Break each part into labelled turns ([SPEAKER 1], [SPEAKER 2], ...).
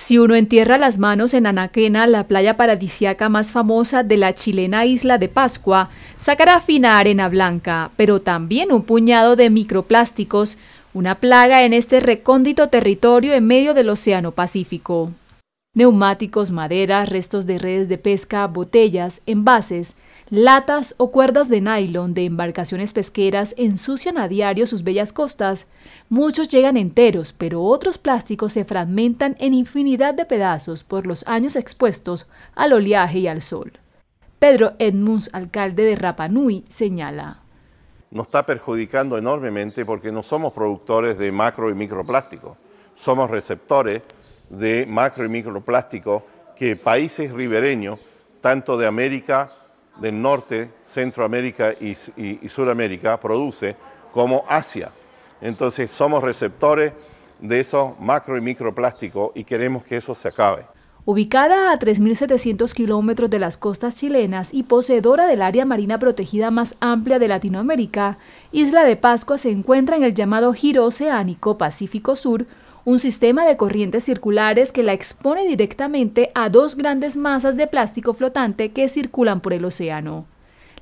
[SPEAKER 1] Si uno entierra las manos en Anaquena, la playa paradisiaca más famosa de la chilena isla de Pascua, sacará fina arena blanca, pero también un puñado de microplásticos, una plaga en este recóndito territorio en medio del Océano Pacífico. Neumáticos, madera, restos de redes de pesca, botellas, envases, Latas o cuerdas de nylon de embarcaciones pesqueras ensucian a diario sus bellas costas. Muchos llegan enteros, pero otros plásticos se fragmentan en infinidad de pedazos por los años expuestos al oleaje y al sol. Pedro Edmunds, alcalde de Rapanui, señala.
[SPEAKER 2] Nos está perjudicando enormemente porque no somos productores de macro y microplástico, somos receptores de macro y microplástico que países ribereños, tanto de América del norte, Centroamérica y, y, Sudamérica produce como Asia. Entonces somos receptores de esos macro y microplásticos y queremos que eso se acabe.
[SPEAKER 1] Ubicada a 3.700 kilómetros de las costas chilenas y poseedora del área marina protegida más amplia de Latinoamérica, Isla de Pascua se encuentra en el llamado Giro Oceánico Pacífico Sur, un sistema de corrientes circulares que la expone directamente a dos grandes masas de plástico flotante que circulan por el océano.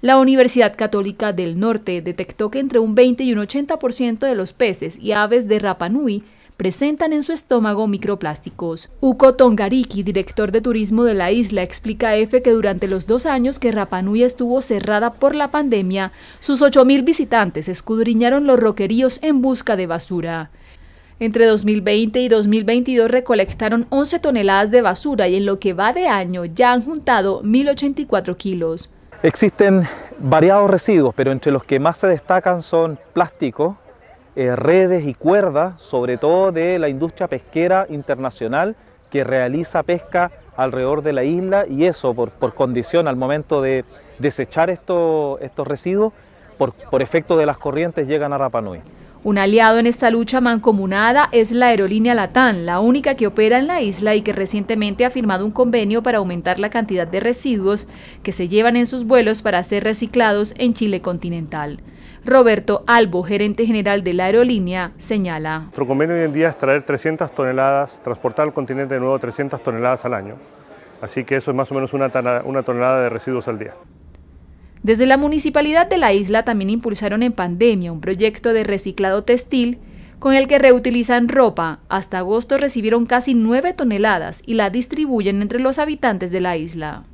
[SPEAKER 1] La Universidad Católica del Norte detectó que entre un 20 y un 80% de los peces y aves de Rapa Nui presentan en su estómago microplásticos. Uko Tongariki, director de turismo de la isla, explica a EFE que durante los dos años que Rapa Nui estuvo cerrada por la pandemia, sus 8.000 visitantes escudriñaron los roqueríos en busca de basura. Entre 2020 y 2022 recolectaron 11 toneladas de basura y en lo que va de año ya han juntado 1.084 kilos.
[SPEAKER 3] Existen variados residuos, pero entre los que más se destacan son plásticos, eh, redes y cuerdas, sobre todo de la industria pesquera internacional que realiza pesca alrededor de la isla y eso por, condición al momento de desechar estos residuos, por, por efecto de las corrientes llegan a Rapanui.
[SPEAKER 1] Un aliado en esta lucha mancomunada es la aerolínea Latán, la única que opera en la isla y que recientemente ha firmado un convenio para aumentar la cantidad de residuos que se llevan en sus vuelos para ser reciclados en Chile continental. Roberto Albo, gerente general de la aerolínea, señala.
[SPEAKER 2] Nuestro convenio hoy en día es traer 300 toneladas, transportar al continente de nuevo 300 toneladas al año. Así que eso es más o menos una, una tonelada de residuos al día.
[SPEAKER 1] Desde la municipalidad de la isla también impulsaron en pandemia un proyecto de reciclado textil con el que reutilizan ropa. Hasta agosto recibieron casi 9 toneladas y la distribuyen entre los habitantes de la isla.